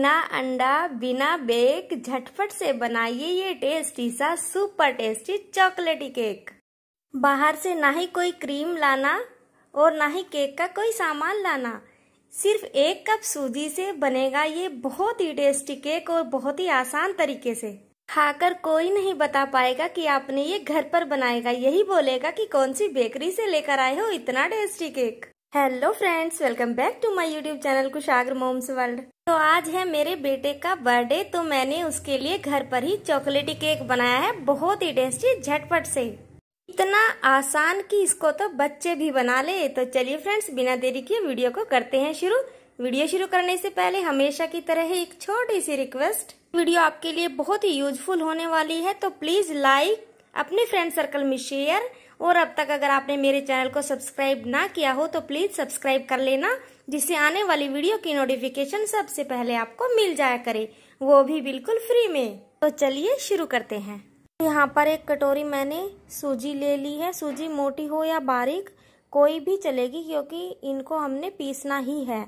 बिना अंडा बिना बेक झटपट से बनाइए ये टेस्टी सा सुपर टेस्टी चॉकलेटी केक बाहर से ना ही कोई क्रीम लाना और ना ही केक का कोई सामान लाना सिर्फ एक कप सूजी से बनेगा ये बहुत ही टेस्टी केक और बहुत ही आसान तरीके से खाकर कोई नहीं बता पाएगा कि आपने ये घर पर बनाएगा यही बोलेगा कि कौन सी बेकरी से लेकर आए हो इतना tasty cake hello friends welcome back to my YouTube channel Kushagra mom's world तो आज है मेरे बेटे का बर्थडे तो मैंने उसके लिए घर पर ही चॉकलेटी केक बनाया है बहुत ही टेस्टी झटपट से इतना आसान कि इसको तो बच्चे भी बना ले तो चलिए फ्रेंड्स बिना देरी के वीडियो को करते हैं शुरू वीडियो शुरू करने से पहले हमेशा की तरह एक छोटी सी रिक्वेस्ट वीडियो आपके लिए बहुत ही यूजफुल होने वाली है तो प्लीज लाइक अपने फ्रेंड सर्कल में शेयर और अब तक अगर आपने मेरे चैनल को सब्सक्राइब ना किया हो तो प्लीज सब्सक्राइब कर लेना जिससे आने वाली वीडियो की नोटिफिकेशन सबसे पहले आपको मिल जाया करे वो भी बिल्कुल फ्री में तो चलिए शुरू करते हैं यहाँ पर एक कटोरी मैंने सूजी ले ली है सूजी मोटी हो या बारीक कोई भी चलेगी क्योंकि इनको हमने पीसना ही है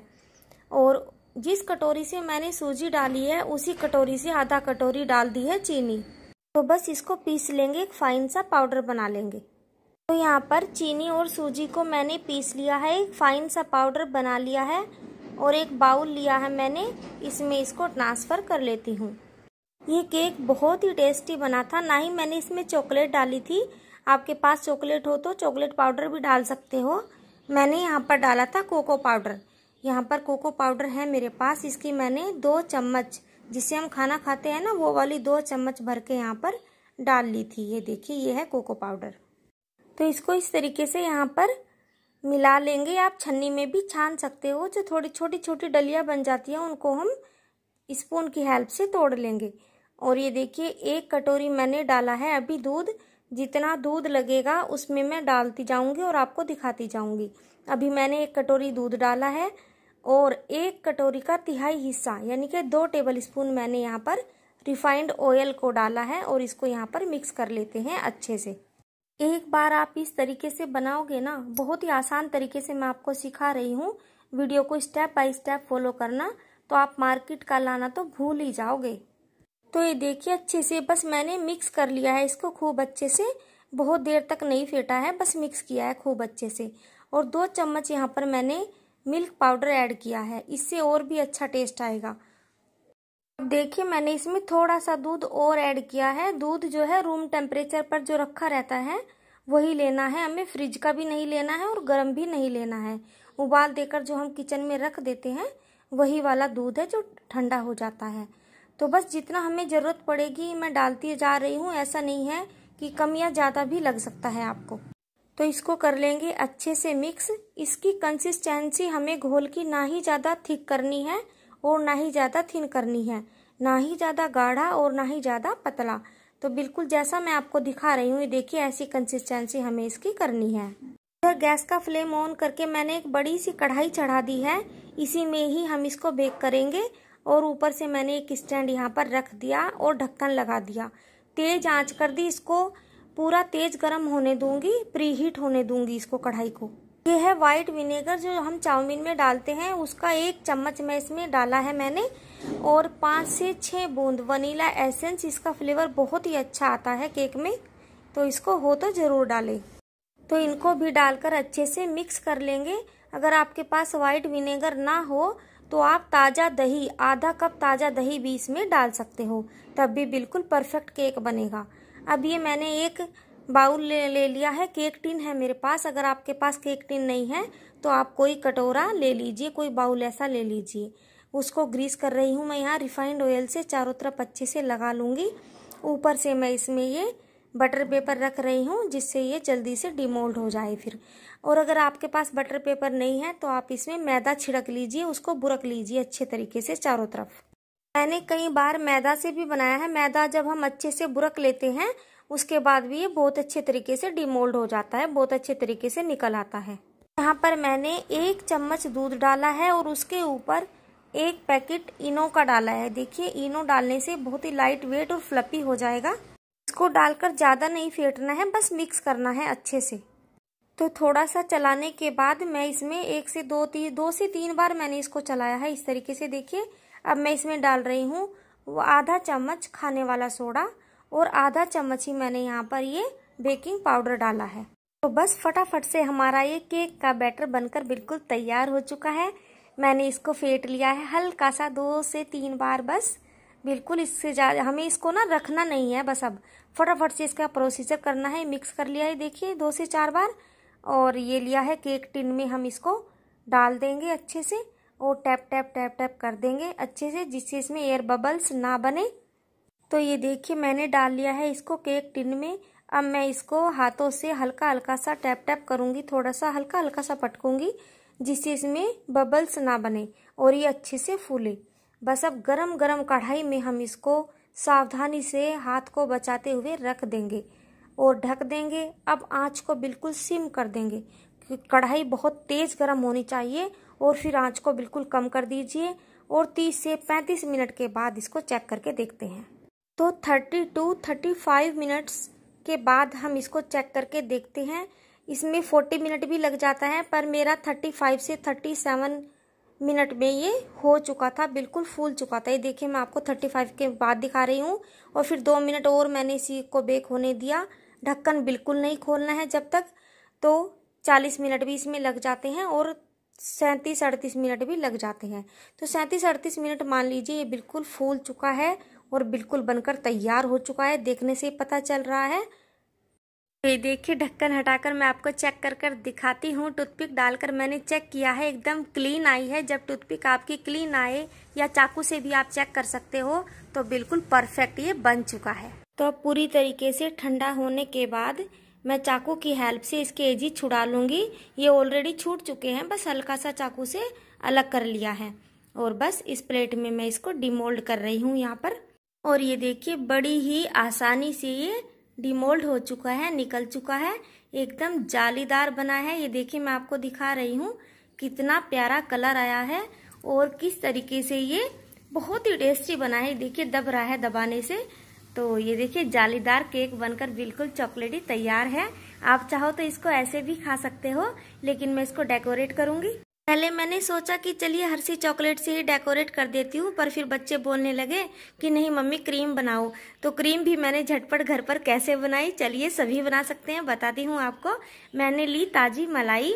और जिस कटोरी से मैंने सूजी डाली है उसी कटोरी से आधा कटोरी डाल दी है चीनी तो बस इसको पीस लेंगे एक फाइन सा पाउडर बना लेंगे तो यहाँ पर चीनी और सूजी को मैंने पीस लिया है एक फाइन सा पाउडर बना लिया है और एक बाउल लिया है मैंने इसमें इसको ट्रांसफ़र कर लेती हूँ ये केक बहुत ही टेस्टी बना था ना ही मैंने इसमें चॉकलेट डाली थी आपके पास चॉकलेट हो तो चॉकलेट पाउडर भी डाल सकते हो मैंने यहाँ पर डाला था कोको पाउडर यहाँ पर कोको पाउडर है मेरे पास इसकी मैंने दो चम्मच जिसे हम खाना खाते हैं ना वो वाली दो चम्मच भर के यहाँ पर डाल ली थी ये देखिए ये है कोको पाउडर तो इसको इस तरीके से यहाँ पर मिला लेंगे आप छन्नी में भी छान सकते हो जो थोड़ी छोटी छोटी डलिया बन जाती है उनको हम स्पून की हेल्प से तोड़ लेंगे और ये देखिए एक कटोरी मैंने डाला है अभी दूध जितना दूध लगेगा उसमें मैं डालती जाऊंगी और आपको दिखाती जाऊंगी अभी मैंने एक कटोरी दूध डाला है और एक कटोरी का तिहाई हिस्सा यानी कि दो टेबल स्पून मैंने यहाँ पर रिफाइंड ऑयल को डाला है और इसको यहाँ पर मिक्स कर लेते हैं अच्छे से एक बार आप इस तरीके से बनाओगे ना बहुत ही आसान तरीके से मैं आपको सिखा रही हूँ वीडियो को स्टेप बाय स्टेप फॉलो करना तो आप मार्केट का लाना तो भूल ही जाओगे तो ये देखिए अच्छे से बस मैंने मिक्स कर लिया है इसको खूब अच्छे से बहुत देर तक नहीं फेटा है बस मिक्स किया है खूब अच्छे से और दो चम्मच यहाँ पर मैंने मिल्क पाउडर ऐड किया है इससे और भी अच्छा टेस्ट आएगा देखिए मैंने इसमें थोड़ा सा दूध और ऐड किया है दूध जो है रूम टेम्परेचर पर जो रखा रहता है वही लेना है हमें फ्रिज का भी नहीं लेना है और गर्म भी नहीं लेना है उबाल देकर जो हम किचन में रख देते हैं वही वाला दूध है जो ठंडा हो जाता है तो बस जितना हमें ज़रूरत पड़ेगी मैं डालती जा रही हूँ ऐसा नहीं है कि कम या ज़्यादा भी लग सकता है आपको तो इसको कर लेंगे अच्छे से मिक्स इसकी कंसिस्टेंसी हमें घोल की ना ही ज़्यादा थिक करनी है और ना ही ज़्यादा थिन करनी है ना ही ज़्यादा गाढ़ा और ना ही ज़्यादा पतला तो बिल्कुल जैसा मैं आपको दिखा रही हूँ ये देखिए ऐसी कंसिस्टेंसी हमें इसकी करनी है इधर गैस का फ्लेम ऑन करके मैंने एक बड़ी सी कढ़ाई चढ़ा दी है इसी में ही हम इसको बेक करेंगे और ऊपर से मैंने एक स्टैंड यहाँ पर रख दिया और ढक्कन लगा दिया तेज आँच कर दी इसको पूरा तेज गर्म होने दूंगी प्री हीट होने दूंगी इसको कढ़ाई को ये है वाइट विनेगर जो हम चाउमीन में डालते हैं उसका एक चम्मच में इसमें डाला है मैंने और पाँच से छः बूंद वनीला एसेंस इसका फ्लेवर बहुत ही अच्छा आता है केक में तो इसको हो तो ज़रूर डालें तो इनको भी डालकर अच्छे से मिक्स कर लेंगे अगर आपके पास वाइट विनेगर ना हो तो आप ताज़ा दही आधा कप ताज़ा दही भी इसमें डाल सकते हो तब भी बिल्कुल परफेक्ट केक बनेगा अब ये मैंने एक बाउल ले, ले लिया है केक टिन है मेरे पास अगर आपके पास केक टिन नहीं है तो आप कोई कटोरा ले लीजिए कोई बाउल ऐसा ले लीजिए उसको ग्रीस कर रही हूँ मैं यहाँ रिफाइंड ऑयल से चारों तरफ अच्छे से लगा लूँगी ऊपर से मैं इसमें ये बटर पेपर रख रही हूँ जिससे ये जल्दी से डिमोल्ड हो जाए फिर और अगर आपके पास बटर पेपर नहीं है तो आप इसमें मैदा छिड़क लीजिए उसको बुरक लीजिए अच्छे तरीके से चारों तरफ मैंने कई बार मैदा से भी बनाया है मैदा जब हम अच्छे से बुरक लेते हैं उसके बाद भी ये बहुत अच्छे तरीके से डिमोल्ड हो जाता है बहुत अच्छे तरीके से निकल आता है यहाँ पर मैंने एक चम्मच दूध डाला है और उसके ऊपर एक पैकेट इनो का डाला है देखिए इनो डालने से बहुत ही लाइट वेट और फ्लपी हो जाएगा इसको डालकर ज़्यादा नहीं फेंटना है बस मिक्स करना है अच्छे से तो थोड़ा सा चलाने के बाद मैं इसमें एक से दो तीन दो से तीन बार मैंने इसको चलाया है इस तरीके से देखिए अब मैं इसमें डाल रही हूँ आधा चम्मच खाने वाला सोडा और आधा चम्मच ही मैंने यहाँ पर ये बेकिंग पाउडर डाला है तो बस फटाफट से हमारा ये केक का बैटर बनकर बिल्कुल तैयार हो चुका है मैंने इसको फेंट लिया है हल्का सा दो से तीन बार बस बिल्कुल इससे ज़्यादा हमें इसको ना रखना नहीं है बस अब फटाफट से इसका प्रोसीजर करना है मिक्स कर लिया है देखिए दो से चार बार और ये लिया है केक टिन में हम इसको डाल देंगे अच्छे से और टैप टैप टैप टैप कर देंगे अच्छे से जिससे इसमें एयर बबल्स ना बने तो ये देखिए मैंने डाल लिया है इसको केक टिन में अब मैं इसको हाथों से हल्का हल्का सा टैप टैप करूँगी थोड़ा सा हल्का हल्का सा पटकूँगी जिससे इसमें बबल्स ना बने और ये अच्छे से फूले बस अब गरम गरम कढ़ाई में हम इसको सावधानी से हाथ को बचाते हुए रख देंगे और ढक देंगे अब आंच को बिल्कुल सिम कर देंगे कढ़ाई बहुत तेज़ गर्म होनी चाहिए और फिर आंच को बिल्कुल कम कर दीजिए और 30 से 35 मिनट के बाद इसको चेक करके देखते हैं तो थर्टी टू 35 मिनट्स के बाद हम इसको चेक करके देखते हैं इसमें 40 मिनट भी लग जाता है पर मेरा 35 से 37 मिनट में ये हो चुका था बिल्कुल फूल चुका था ये देखिए मैं आपको 35 के बाद दिखा रही हूँ और फिर दो मिनट और मैंने इसी को बेक होने दिया ढक्कन बिल्कुल नहीं खोलना है जब तक तो 40 मिनट भी इसमें लग जाते हैं और सैंतीस अड़तीस मिनट भी लग जाते हैं तो सैंतीस अड़तीस मिनट मान लीजिए ये बिल्कुल फूल चुका है और बिल्कुल बनकर तैयार हो चुका है देखने से पता चल रहा है ये देखिए ढक्कन हटाकर मैं आपको चेक कर कर दिखाती हूँ टूथपिक डालकर मैंने चेक किया है एकदम क्लीन आई है जब टूथपिक आपकी क्लीन आए या चाकू से भी आप चेक कर सकते हो तो बिल्कुल परफेक्ट ये बन चुका है तो अब पूरी तरीके से ठंडा होने के बाद मैं चाकू की हेल्प से इसके एजी छुड़ा लूंगी ये ऑलरेडी छूट चुके हैं बस हल्का सा चाकू से अलग कर लिया है और बस इस प्लेट में मैं इसको डिमोल्ड कर रही हूँ यहाँ पर और ये देखिए बड़ी ही आसानी से ये डिमोल्ड हो चुका है निकल चुका है एकदम जालीदार बना है ये देखिए मैं आपको दिखा रही हूँ कितना प्यारा कलर आया है और किस तरीके से ये बहुत ही टेस्टी बना है देखिए दब रहा है दबाने से तो ये देखिए जालीदार केक बनकर बिल्कुल चॉकलेटी तैयार है आप चाहो तो इसको ऐसे भी खा सकते हो लेकिन मैं इसको डेकोरेट करूंगी पहले मैंने सोचा कि चलिए हर्षी चॉकलेट से ही डेकोरेट कर देती हूँ पर फिर बच्चे बोलने लगे कि नहीं मम्मी क्रीम बनाओ तो क्रीम भी मैंने झटपट घर पर कैसे बनाई चलिए सभी बना सकते हैं बताती हूँ आपको मैंने ली ताज़ी मलाई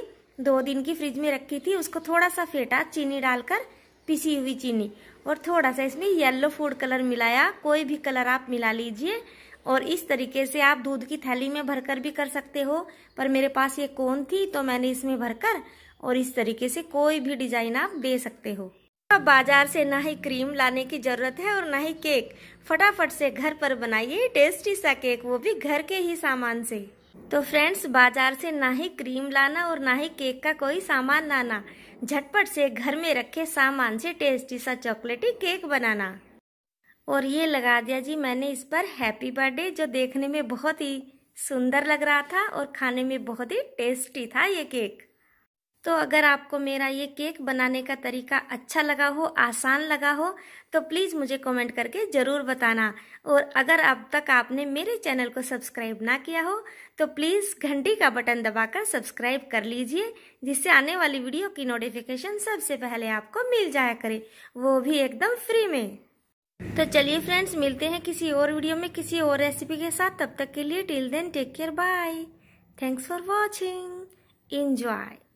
दो दिन की फ्रिज में रखी थी उसको थोड़ा सा फेटा चीनी डालकर पिसी हुई चीनी और थोड़ा सा इसमें येलो फूड कलर मिलाया कोई भी कलर आप मिला लीजिए और इस तरीके से आप दूध की थैली में भरकर भी कर सकते हो पर मेरे पास ये कोन थी तो मैंने इसमें भरकर और इस तरीके से कोई भी डिजाइन आप दे सकते हो अब बाजार से ना ही क्रीम लाने की जरूरत है और ना ही केक फटाफट से घर पर बनाइए टेस्टी सा केक वो भी घर के ही सामान से तो फ्रेंड्स बाजार से ना ही क्रीम लाना और ना ही केक का कोई सामान लाना झटपट से घर में रखे सामान से टेस्टी सा चॉकलेटी केक बनाना और ये लगा दिया जी मैंने इस पर हैप्पी बर्थडे जो देखने में बहुत ही सुंदर लग रहा था और खाने में बहुत ही टेस्टी था ये केक तो अगर आपको मेरा ये केक बनाने का तरीका अच्छा लगा हो आसान लगा हो तो प्लीज़ मुझे कमेंट करके ज़रूर बताना और अगर अब तक आपने मेरे चैनल को सब्सक्राइब ना किया हो तो प्लीज़ घंटी का बटन दबाकर सब्सक्राइब कर लीजिए जिससे आने वाली वीडियो की नोटिफिकेशन सबसे पहले आपको मिल जाया करे वो भी एकदम फ्री में तो चलिए फ्रेंड्स मिलते हैं किसी और वीडियो में किसी और रेसिपी के साथ तब तक के लिए till then take care bye thanks for watching enjoy